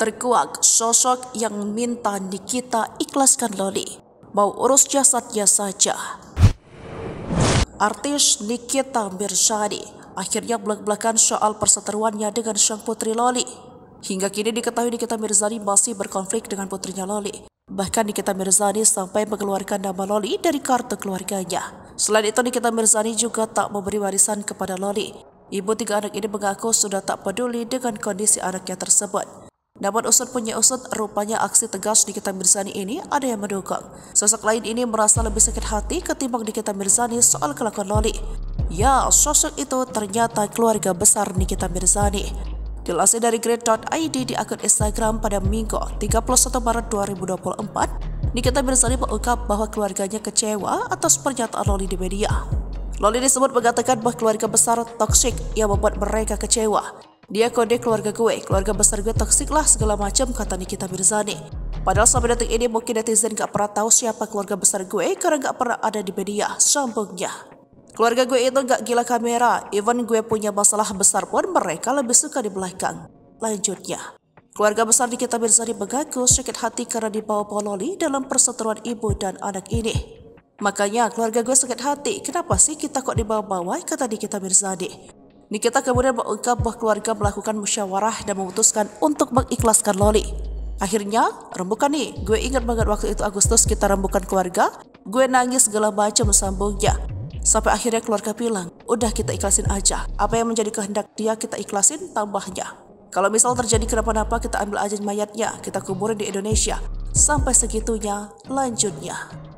terkuak sosok yang minta Nikita ikhlaskan Loli, mau urus jasadnya saja. Artis Nikita Mirzani akhirnya belak-belakan soal perseteruannya dengan sang putri Loli. Hingga kini diketahui Nikita Mirzani masih berkonflik dengan putrinya Loli. Bahkan Nikita Mirzani sampai mengeluarkan nama Loli dari kartu keluarganya. Selain itu Nikita Mirzani juga tak memberi warisan kepada Loli. Ibu tiga anak ini mengaku sudah tak peduli dengan kondisi anaknya tersebut. Namun usut punya usut, rupanya aksi tegas Nikita Mirzani ini ada yang mendukung. Sosok lain ini merasa lebih sakit hati ketimbang Nikita Mirzani soal kelakuan Loli. Ya, sosok itu ternyata keluarga besar Nikita Mirzani. Dilansir dari ID di akun Instagram pada Minggu 31 Maret 2024, Nikita Mirzani mengungkap bahwa keluarganya kecewa atas pernyataan Loli di media. Loli disebut mengatakan bahwa keluarga besar toksik yang membuat mereka kecewa. Dia kode keluarga gue, keluarga besar gue toksik lah segala macam kata Nikita Mirzani. Padahal sampai detik ini mungkin netizen gak pernah tahu siapa keluarga besar gue karena gak pernah ada di media, sambungnya. Keluarga gue itu gak gila kamera, even gue punya masalah besar pun mereka lebih suka di belakang. Lanjutnya. Keluarga besar Nikita Mirzani mengaku sakit hati karena dibawa pololi dalam perseteruan ibu dan anak ini. Makanya keluarga gue sakit hati, kenapa sih kita kok dibawa-bawa kata Nikita Mirzani. Nikita kemudian mengungkap bahwa keluarga melakukan musyawarah dan memutuskan untuk mengikhlaskan Loli. Akhirnya, rembukan nih, gue ingat banget waktu itu Agustus kita rembukan keluarga, gue nangis segala macam sambungnya. Sampai akhirnya keluarga bilang, udah kita ikhlasin aja. Apa yang menjadi kehendak dia kita ikhlasin tambahnya. Kalau misal terjadi kenapa-napa kita ambil aja mayatnya, kita kuburin di Indonesia. Sampai segitunya lanjutnya.